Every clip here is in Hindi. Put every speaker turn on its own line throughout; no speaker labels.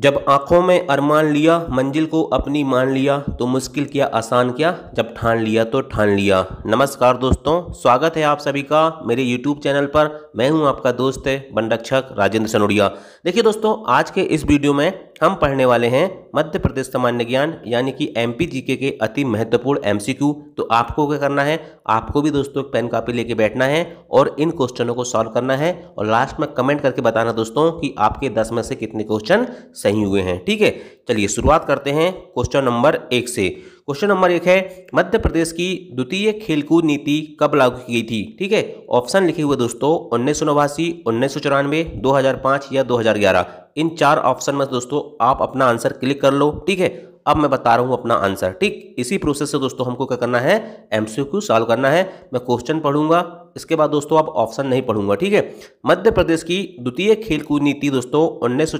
जब आंखों में अरमान लिया मंजिल को अपनी मान लिया तो मुश्किल किया आसान किया जब ठान लिया तो ठान लिया नमस्कार दोस्तों स्वागत है आप सभी का मेरे यूट्यूब चैनल पर मैं हूं आपका दोस्त है राजेंद्र सनोडिया देखिए दोस्तों आज के इस वीडियो में हम पढ़ने वाले हैं मध्य प्रदेश सामान्य ज्ञान यानी कि एम पी जी के अति महत्वपूर्ण एमसीक्यू तो आपको क्या करना है आपको भी दोस्तों पेन कापी लेके बैठना है और इन क्वेश्चनों को सॉल्व करना है और लास्ट में कमेंट करके बताना दोस्तों कि आपके दस में से कितने क्वेश्चन सही हुए हैं ठीक है चलिए शुरुआत करते हैं क्वेश्चन नंबर एक से क्वेश्चन नंबर एक है मध्य प्रदेश की द्वितीय खेलकूद नीति कब लागू की गई थी ठीक है ऑप्शन लिखे हुए दोस्तों उन्नीस सौ नवासी उन्नीस सौ चौरानवे दो हजार पांच या दो हजार ग्यारह इन चार ऑप्शन में दोस्तों आप अपना आंसर क्लिक कर लो ठीक है अब मैं बता रहा हूं अपना आंसर ठीक इसी प्रोसेस से दोस्तों हमको क्या करना है एमसीक्यू सॉल्व करना है मैं क्वेश्चन पढ़ूंगा इसके बाद दोस्तों आप ऑप्शन नहीं पढ़ूंगा ठीक है मध्य प्रदेश की द्वितीय खेलकूद नीति दोस्तों उन्नीस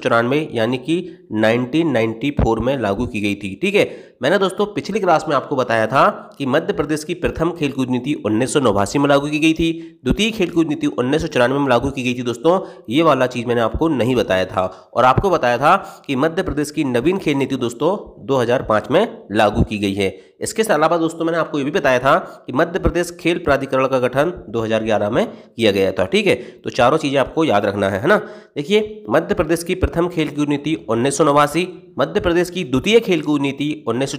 यानी कि 1994 में लागू की गई थी ठीक है मैंने दोस्तों पिछली क्लास में आपको बताया था कि मध्य प्रदेश की प्रथम खेलकूद नीति उन्नीस में लागू की गई थी द्वितीय खेलकूद नीति उन्नीस में लागू की गई थी दोस्तों ये वाला चीज़ मैंने आपको नहीं बताया था और आपको बताया था कि मध्य प्रदेश की नवीन खेल नीति दोस्तों 2005 में लागू की गई है इसके अलावा दोस्तों मैंने आपको ये भी बताया था कि मध्य प्रदेश खेल प्राधिकरण का गठन दो 2011 में किया गया था ठीक है तो चारों चीज़ें आपको याद रखना है है ना देखिए मध्य प्रदेश की प्रथम खेलकूद नीति उन्नीस मध्य प्रदेश की द्वितीय खेलकूद नीति उन्नीस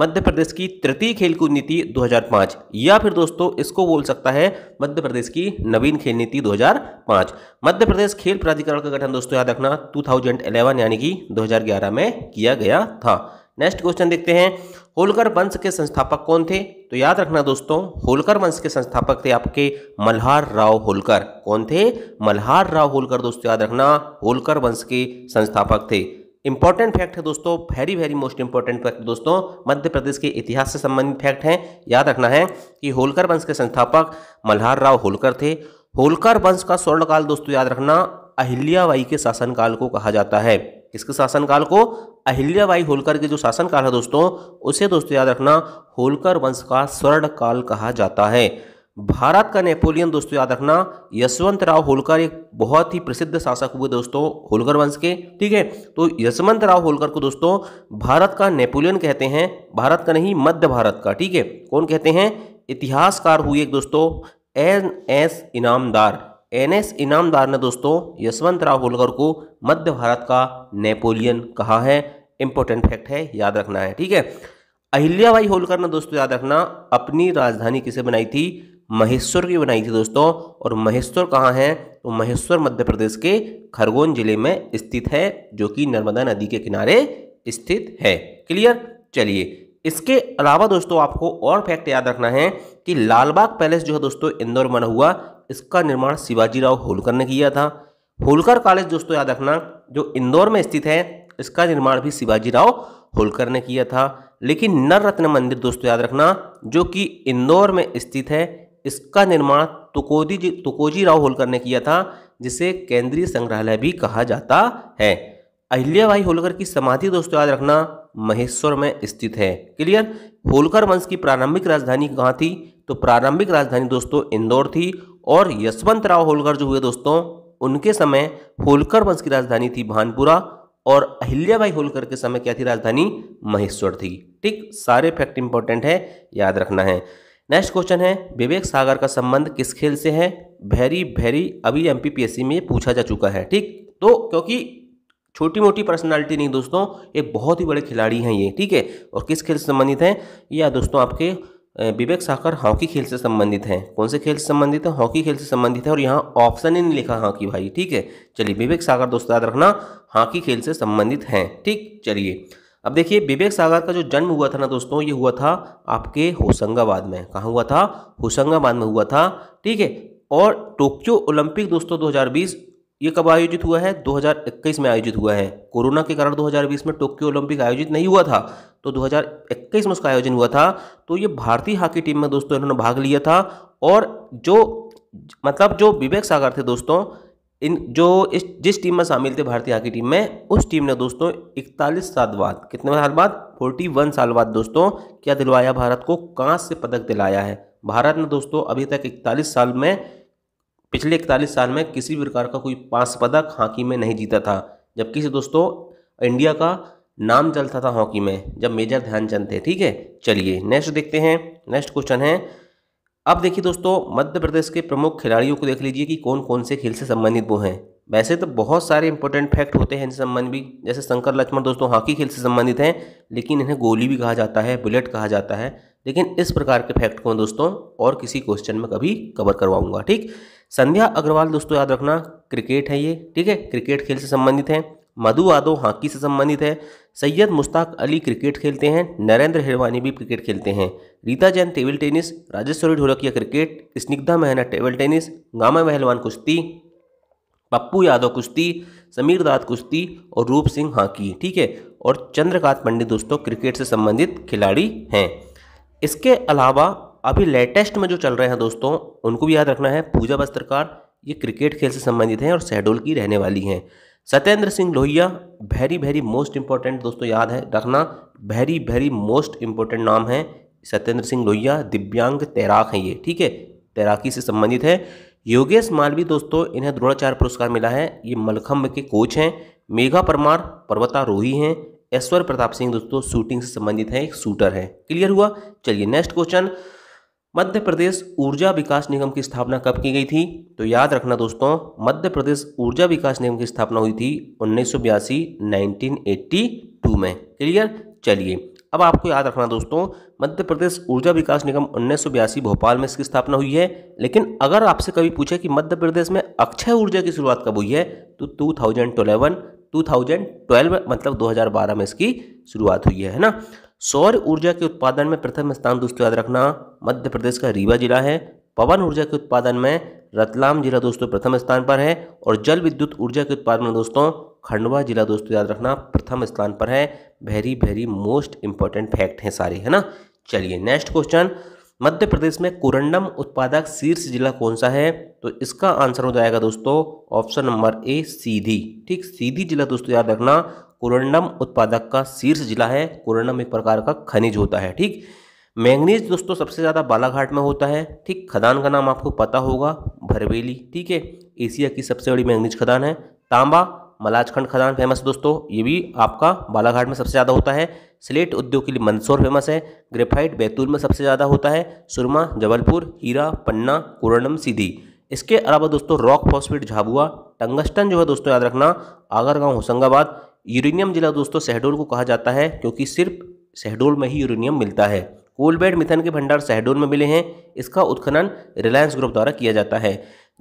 मध्य प्रदेश की तृतीय खेलकूद नीति 2005 या फिर दोस्तों इसको बोल सकता है मध्य प्रदेश की नवीन खेल नीति 2005 मध्य प्रदेश खेल प्राधिकरण का गठन दोस्तों याद रखना 2011 यानी कि 2011 में किया गया था नेक्स्ट क्वेश्चन देखते हैं होलकर वंश के संस्थापक कौन थे तो याद रखना दोस्तों होलकर वंश के संस्थापक थे आपके मल्हार राव होलकर कौन थे मल्हार राव होलकर दोस्तों याद रखना होलकर वंश के संस्थापक थे इंपॉर्टेंट फैक्ट है दोस्तों very very most important fact दोस्तों मध्य प्रदेश के इतिहास से संबंधित फैक्ट हैं याद रखना है कि होलकर वंश के संस्थापक मल्हार राव होलकर थे होलकर वंश का स्वर्णकाल दोस्तों याद रखना अहिल्याबाई के शासनकाल को कहा जाता है किसके शासनकाल को अहिल्याबाई होलकर के जो शासनकाल है दोस्तों उसे दोस्तों याद रखना होलकर वंश का स्वर्ण काल कहा जाता है भारत का नेपोलियन दोस्तों याद रखना यशवंत राव होलकर एक बहुत ही प्रसिद्ध शासक हुए दोस्तों होलकर वंश के ठीक है तो यशवंत राव होलकर को दोस्तों भारत का नेपोलियन कहते हैं भारत का नहीं मध्य भारत का ठीक है कौन कहते हैं इतिहासकार हुए एक दोस्तों N S Inamdar N S Inamdar ने दोस्तों यशवंत राव होलकर को मध्य भारत का नेपोलियन कहा है इंपॉर्टेंट फैक्ट है याद रखना है ठीक है अहिल्याबाई होलकर ने दोस्तों याद रखना अपनी राजधानी किसे बनाई थी महेश्वर की बनाई थी दोस्तों और महेश्वर कहाँ है तो महेश्वर मध्य प्रदेश के खरगोन जिले में स्थित है जो कि नर्मदा नदी के किनारे स्थित है क्लियर चलिए इसके अलावा दोस्तों आपको और फैक्ट याद रखना है कि लालबाग पैलेस जो है दोस्तों इंदौर बना हुआ इसका निर्माण शिवाजी राव होलकर ने किया था होलकर कॉलेज दोस्तों याद रखना जो इंदौर में स्थित है इसका निर्माण भी शिवाजी राव होलकर ने किया था लेकिन नररत्न मंदिर दोस्तों याद रखना जो कि इंदौर में स्थित है इसका निर्माण तुकोजी जी तुकोजी राव होलकर ने किया था जिसे केंद्रीय संग्रहालय भी कहा जाता है अहिल्याबाई होलकर की समाधि दोस्तों याद रखना महेश्वर में स्थित है क्लियर होलकर वंश की प्रारंभिक राजधानी कहाँ थी तो प्रारंभिक राजधानी दोस्तों इंदौर थी और यशवंत राव होलकर जो हुए दोस्तों उनके समय होलकर वंश की राजधानी थी भानपुरा और अहिल्याबाई होलकर के समय क्या थी राजधानी महेश्वर थी ठीक सारे फैक्ट इंपॉर्टेंट है याद रखना है नेक्स्ट क्वेश्चन है विवेक सागर का संबंध किस खेल से है भैरी भैरी अभी एम में पूछा जा चुका है ठीक तो क्योंकि छोटी मोटी पर्सनालिटी नहीं दोस्तों ये बहुत ही बड़े खिलाड़ी हैं ये ठीक है और किस खेल से संबंधित हैं या दोस्तों आपके विवेक साकर हॉकी खेल से संबंधित हैं कौन से खेल से संबंधित है हॉकी खेल से संबंधित है और यहाँ ऑप्शन ही नहीं लिखा हॉकी भाई ठीक है चलिए विवेक सागर दोस्तों याद रखना हॉकी खेल से संबंधित हैं ठीक चलिए अब देखिए विवेक सागर का जो जन्म हुआ था ना दोस्तों ये हुआ था आपके होशंगाबाद में कहाँ हुआ था होशंगाबाद में हुआ था ठीक है और टोक्यो ओलंपिक दोस्तों 2020 ये कब आयोजित हुआ है 2021 में आयोजित हुआ है कोरोना के कारण 2020 में टोक्यो ओलंपिक आयोजित नहीं हुआ था तो 2021 में उसका आयोजन हुआ था तो ये भारतीय हॉकी टीम में दोस्तों इन्होंने भाग लिया था और जो मतलब जो विवेक सागर थे दोस्तों इन जो इस जिस टीम में शामिल थे भारतीय हॉकी टीम में उस टीम ने दोस्तों इकतालीस साल बाद कितने साल बाद फोर्टी वन साल बाद दोस्तों क्या दिलवाया भारत को कहाँ से पदक दिलाया है भारत ने दोस्तों अभी तक इकतालीस साल में पिछले इकतालीस साल में किसी भी प्रकार का कोई पांच पदक हॉकी में नहीं जीता था जबकि से दोस्तों इंडिया का नाम चलता था हॉकी में जब मेजर ध्यानचंद थे ठीक है चलिए नेक्स्ट देखते हैं नेक्स्ट क्वेश्चन है अब देखिए दोस्तों मध्य प्रदेश के प्रमुख खिलाड़ियों को देख लीजिए कि कौन कौन से खेल से संबंधित वो हैं वैसे तो बहुत सारे इंपॉर्टेंट फैक्ट होते हैं इनसे संबंध भी जैसे शंकर लक्ष्मण दोस्तों हॉकी खेल से संबंधित हैं लेकिन इन्हें गोली भी कहा जाता है बुलेट कहा जाता है लेकिन इस प्रकार के फैक्ट को दोस्तों और किसी क्वेश्चन में कभी कवर करवाऊंगा ठीक संध्या अग्रवाल दोस्तों याद रखना क्रिकेट है ये ठीक है क्रिकेट खेल से संबंधित हैं मधु यादव हॉकी से संबंधित है सैयद मुश्ताक अली क्रिकेट खेलते हैं नरेंद्र हिरवानी भी क्रिकेट खेलते हैं Rita Jain table tennis Rajeshwari Dholakia cricket Snigdha Mehna table tennis Gama पहलवान कुश्ती पप्पू यादव कुश्ती समीर दाद कुश्ती और रूप सिंह हॉकी ठीक है और चंद्रकांत पंडित दोस्तों क्रिकेट से संबंधित खिलाड़ी हैं इसके अलावा अभी लेटेस्ट में जो चल रहे हैं दोस्तों उनको भी याद रखना है पूजा बस्त्रकार ये क्रिकेट खेल से संबंधित हैं और शहडोल की रहने वाली हैं Satyendra Singh Lohia very very most important दोस्तों याद है रखना वेरी वेरी मोस्ट इंपॉर्टेंट नाम है सत्येंद्र सिंह लोहिया दिव्यांग तैराक हैं ये ठीक है तैराकी से संबंधित है योगेश मालवी दोस्तों इन्हें द्रोणाचार्य पुरस्कार मिला है ये मलखम्ब के कोच हैं मेघा परमार पर्वतारोही हैं ऐश्वर्य प्रताप सिंह दोस्तों शूटिंग से संबंधित हैं एक शूटर है क्लियर हुआ चलिए नेक्स्ट क्वेश्चन मध्य प्रदेश ऊर्जा विकास निगम की स्थापना कब की गई थी तो याद रखना दोस्तों मध्य प्रदेश ऊर्जा विकास निगम की स्थापना हुई थी उन्नीस सौ बयासी में क्लियर चलिए अब आपको याद रखना दोस्तों मध्य प्रदेश ऊर्जा विकास निगम उन्नीस भोपाल में इसकी स्थापना हुई है लेकिन अगर आपसे कभी पूछे कि मध्य प्रदेश में अक्षय ऊर्जा की शुरुआत कब हुई है तो थाउजेंड ट्वेल्व मतलब 2012 में इसकी शुरुआत हुई है ना सौर ऊर्जा के उत्पादन में प्रथम स्थान दोस्तों याद रखना मध्य प्रदेश का रीवा जिला है पवन ऊर्जा के उत्पादन में रतलाम जिला दोस्तों प्रथम स्थान पर है और जल विद्युत ऊर्जा के उत्पादन में दोस्तों खंडवा जिला दोस्तों याद रखना प्रथम स्थान पर है very very most important fact हैं सारे है ना चलिए नेक्स्ट क्वेश्चन मध्य प्रदेश में कुरंडम उत्पादक शीर्ष जिला कौन सा है तो इसका आंसर हो जाएगा दोस्तों ऑप्शन नंबर ए सीधी ठीक सीधी जिला दोस्तों याद रखना कुरंडम उत्पादक का शीर्ष जिला है कुरंडम एक प्रकार का खनिज होता है ठीक मैंगनीज दोस्तों सबसे ज़्यादा बालाघाट में होता है ठीक खदान का नाम आपको पता होगा भरवेली ठीक है एशिया की सबसे बड़ी मैंगनीज खदान है तांबा मलाजखंड खदान फेमस दोस्तों ये भी आपका बालाघाट में सबसे ज़्यादा होता है स्लेट उद्योग के लिए मंदसौर फेमस है ग्रेफाइट बैतूल में सबसे ज़्यादा होता है सुरमा जबलपुर हीरा पन्ना कोरनम सीधी इसके अलावा दोस्तों रॉक फॉस्फेट झाबुआ टंगस्टन जो है दोस्तों याद रखना आगरगांव होशंगाबाद यूरेनियम जिला दोस्तों शहडोल को कहा जाता है क्योंकि सिर्फ शहडोल में ही यूरेनियम मिलता है कोलबेड मिथन के भंडार शहडोल में मिले हैं इसका उत्खनन रिलायंस ग्रुप द्वारा किया जाता है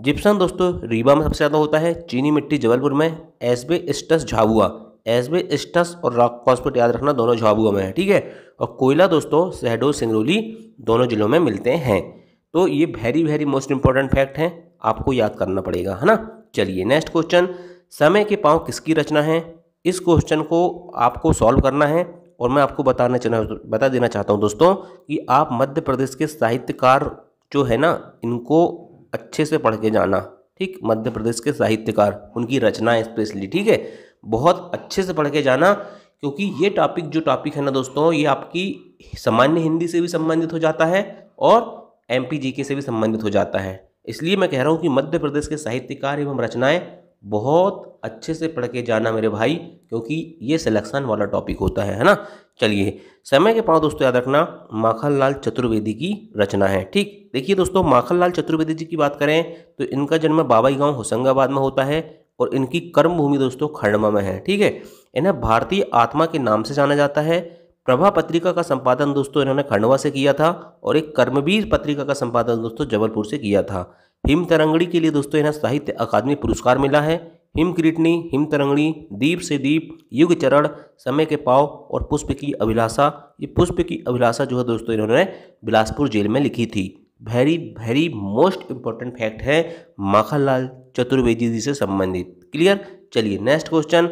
जिप्सन दोस्तों रीवा में सबसे ज़्यादा होता है चीनी मिट्टी जबलपुर में एसबे स्टस झाबुआ एसबे स्टस और रॉक कॉस्पोर्ट याद रखना दोनों झाबुआ में है ठीक है और कोयला दोस्तों शहडोल सिंगरौली दोनों जिलों में मिलते हैं तो ये very very most important fact हैं आपको याद करना पड़ेगा है ना चलिए नेक्स्ट क्वेश्चन समय के पाँव किसकी रचना है इस क्वेश्चन को आपको सॉल्व करना है और मैं आपको बताना चाहना बता देना चाहता हूँ दोस्तों कि आप मध्य प्रदेश के साहित्यकार जो है ना इनको अच्छे से पढ़ के जाना ठीक मध्य प्रदेश के साहित्यकार उनकी रचना स्पेशली ठीक है बहुत अच्छे से पढ़ के जाना क्योंकि ये टॉपिक जो टॉपिक है ना दोस्तों ये आपकी सामान्य हिंदी से भी संबंधित हो जाता है और एम पी जी के से भी संबंधित हो जाता है इसलिए मैं कह रहा हूँ कि मध्य प्रदेश के साहित्यकार एवं रचनाएँ बहुत अच्छे से पढ़ के जाना मेरे भाई क्योंकि ये सिलेक्शन वाला टॉपिक होता है है ना चलिए समय के पाँव दोस्तों याद रखना माखन लाल चतुर्वेदी की रचना है ठीक देखिए दोस्तों माखन लाल चतुर्वेदी जी की बात करें तो इनका जन्म बाबाई गांव होशंगाबाद में होता है और इनकी कर्मभूमि दोस्तों खंडमा में है ठीक है इन्हें भारतीय आत्मा के नाम से जाना जाता है प्रभा पत्रिका का संपादन दोस्तों इन्होंने खंडवा से किया था और एक कर्मवीर पत्रिका का संपादन दोस्तों जबलपुर से किया था हिम तरंगड़ी के लिए दोस्तों इन्हें साहित्य अकादमी पुरस्कार मिला है हिम हिमक्रीटनी हिम तरंगड़ी दीप से दीप युग चरण समय के पाव और पुष्प की अभिलाषा ये पुष्प की अभिलाषा जो है दोस्तों इन्होंने बिलासपुर जेल में लिखी थी very very most important fact है माखनलाल चतुर्वेदी जी से संबंधित क्लियर चलिए नेक्स्ट क्वेश्चन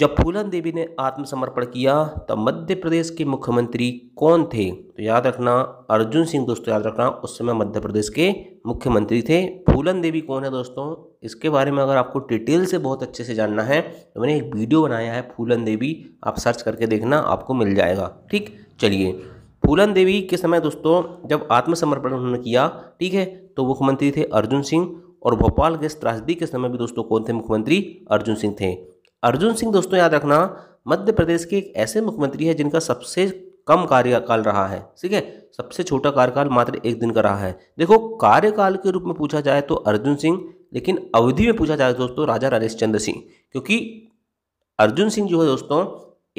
जब फूलन देवी ने आत्मसमर्पण किया तब मध्य प्रदेश के मुख्यमंत्री कौन थे तो याद रखना अर्जुन सिंह दोस्तों याद रखना उस समय मध्य प्रदेश के मुख्यमंत्री थे फूलन देवी कौन है दोस्तों इसके बारे में अगर आपको डिटेल से बहुत अच्छे से जानना है तो मैंने एक वीडियो बनाया है फूलन देवी आप सर्च करके देखना आपको मिल जाएगा ठीक चलिए फूलन देवी के समय दोस्तों जब आत्मसमर्पण उन्होंने किया ठीक है तो मुख्यमंत्री थे अर्जुन सिंह और भोपाल गैस त्रासदी के समय भी दोस्तों कौन थे मुख्यमंत्री अर्जुन सिंह थे अर्जुन सिंह दोस्तों याद रखना मध्य प्रदेश के एक ऐसे मुख्यमंत्री है जिनका सबसे कम कार्यकाल रहा है ठीक है सबसे छोटा कार्यकाल मात्र एक दिन का रहा है देखो कार्यकाल के रूप में पूछा जाए तो अर्जुन सिंह लेकिन अवधि में पूछा जाए दोस्तों राजा राजेश चंद्र सिंह क्योंकि अर्जुन सिंह जो है दोस्तों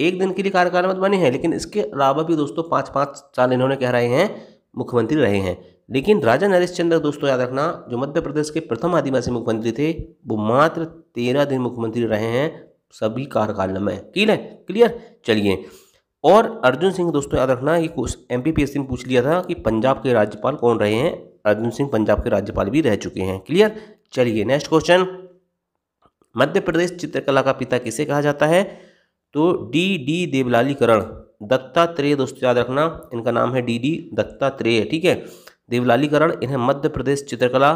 एक दिन के लिए कार्यकाल में बने हैं लेकिन इसके अलावा भी दोस्तों पाँच पाँच साल इन्होंने कह रहे हैं मुख्यमंत्री रहे हैं लेकिन राजा नरेश चंद्र दोस्तों याद रखना जो मध्य प्रदेश के प्रथम आदिवासी मुख्यमंत्री थे वो मात्र तेरह दिन मुख्यमंत्री रहे हैं सभी कार्यकाल में ठीक है क्लियर चलिए और अर्जुन सिंह दोस्तों याद रखना ये एम पी पी पूछ लिया था कि पंजाब के राज्यपाल कौन रहे हैं अर्जुन सिंह पंजाब के राज्यपाल भी रह चुके हैं क्लियर चलिए नेक्स्ट क्वेश्चन मध्य प्रदेश चित्रकला का पिता किसे कहा जाता है तो डी डी देवलालीकरण दत्तात्रेय दोस्तों याद रखना इनका नाम है डी डी दत्तात्रेय ठीक है देवलालीकरण इन्हें मध्य प्रदेश चित्रकला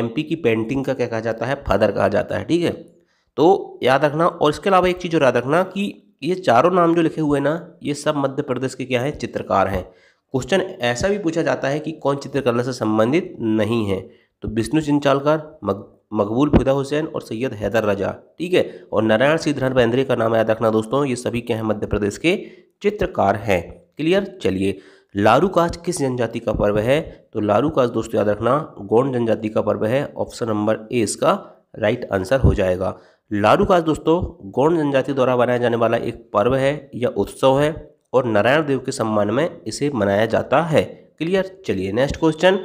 एमपी की पेंटिंग का क्या कहा जाता है फादर कहा जाता है ठीक है तो याद रखना और इसके अलावा एक चीज़ और याद रखना कि ये चारों नाम जो लिखे हुए हैं ना ये सब मध्य प्रदेश के क्या हैं चित्रकार हैं क्वेश्चन ऐसा भी पूछा जाता है कि कौन चित्रकला से संबंधित नहीं है तो विष्णु चिंचालकर मग मकबूल फिदा हुसैन और सैयद हैदर रजा ठीक है और नारायण सिद्धरान बेंद्रे का नाम याद रखना दोस्तों ये सभी क्या हैं मध्य प्रदेश के चित्रकार हैं क्लियर चलिए लारू काज किस जनजाति का पर्व है तो लारू काज दोस्तों याद रखना गौंड जनजाति का पर्व है ऑप्शन नंबर ए इसका राइट आंसर हो जाएगा लारू खास दोस्तों गौंड जनजाति द्वारा मनाया जाने वाला एक पर्व है या उत्सव है और नारायण देव के सम्मान में इसे मनाया जाता है क्लियर चलिए नेक्स्ट क्वेश्चन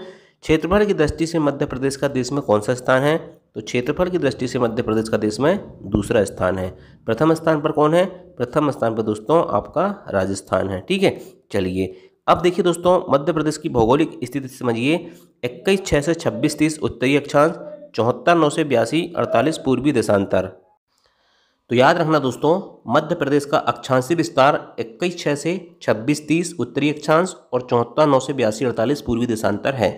क्षेत्रफल की दृष्टि से मध्य प्रदेश का देश में कौन सा स्थान है तो क्षेत्रफल की दृष्टि से मध्य प्रदेश का देश में दूसरा स्थान है प्रथम स्थान पर कौन है प्रथम स्थान पर दोस्तों आपका राजस्थान है ठीक है चलिए अब देखिए दोस्तों मध्य प्रदेश की भौगोलिक स्थिति समझिए इक्कीस छः से छब्बीस तीस उत्तरी अक्षांश चौहत्तर नौ सौ बयासी अड़तालीस पूर्वी देशांतर तो याद रखना दोस्तों मध्य प्रदेश का अक्षांशी विस्तार इक्कीस छः से छब्बीस तीस उत्तरी अक्षांश और चौहत्तर नौ सौ बयासी अड़तालीस पूर्वी देशांतर है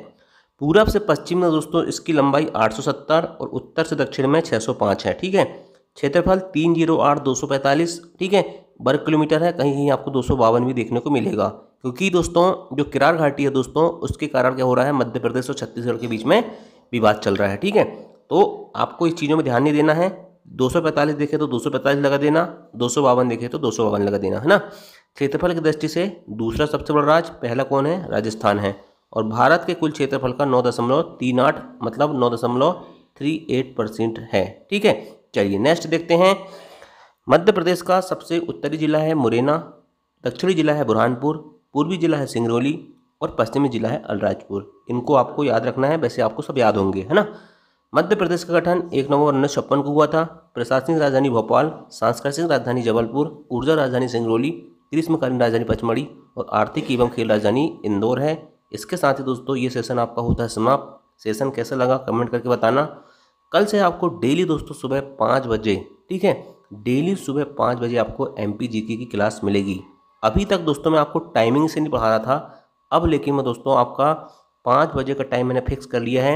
पूरब से पश्चिम में दोस्तों इसकी लंबाई 870 और उत्तर से दक्षिण में 605 है ठीक है क्षेत्रफल तीन जीरो आठ दो सौ पैंतालीस ठीक है वर्ग किलोमीटर है कहीं कहीं आपको दो सौ बावन भी देखने को मिलेगा क्योंकि दोस्तों जो किरार घाटी है दोस्तों उसके कारण क्या हो रहा है मध्य प्रदेश और छत्तीसगढ़ के बीच में विवाद चल रहा है ठीक है तो आपको इस चीज़ों में ध्यान नहीं देना है दो सौ पैंतालीस देखे तो दो सौ पैंतालीस लगा देना दो सौ बावन देखे तो दो सौ बावन लगा देना है ना क्षेत्रफल की दृष्टि से दूसरा सबसे बड़ा राज्य पहला कौन है राजस्थान है और भारत के कुल क्षेत्रफल का नौ दशमलव तीन आठ मतलब नौ दशमलव थ्री एट परसेंट है ठीक है चलिए नेक्स्ट देखते हैं मध्य प्रदेश का सबसे उत्तरी जिला है मुरैना दक्षिणी जिला है बुरहानपुर पूर्वी जिला है सिंगरौली और पश्चिमी जिला है अलराजपुर इनको आपको याद रखना है वैसे आपको सब याद होंगे है ना मध्य प्रदेश का गठन एक नवंबर उन्नीस छप्पन को हुआ था प्रशासनिक राजधानी भोपाल सांस्कृतिक राजधानी जबलपुर ऊर्जा राजधानी सिंगरौली ग्रीष्मकालीन राजधानी पचमढ़ी और आर्थिक एवं खेल राजधानी इंदौर है इसके साथ ही दोस्तों ये सेशन आपका होता है समाप्त सेशन कैसा लगा कमेंट करके बताना कल से आपको डेली दोस्तों सुबह पाँच बजे ठीक है डेली सुबह पाँच बजे आपको एम पी की क्लास मिलेगी अभी तक दोस्तों मैं आपको टाइमिंग से नहीं पढ़ा रहा था अब लेकिन मैं दोस्तों आपका पाँच बजे का टाइम मैंने फिक्स कर लिया है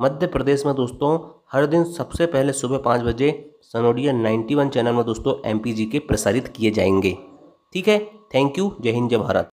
मध्य प्रदेश में दोस्तों हर दिन सबसे पहले सुबह पाँच बजे सनोडिया नाइन्टी चैनल में दोस्तों एम के प्रसारित किए जाएंगे ठीक है थैंक यू जय हिंद जय भारत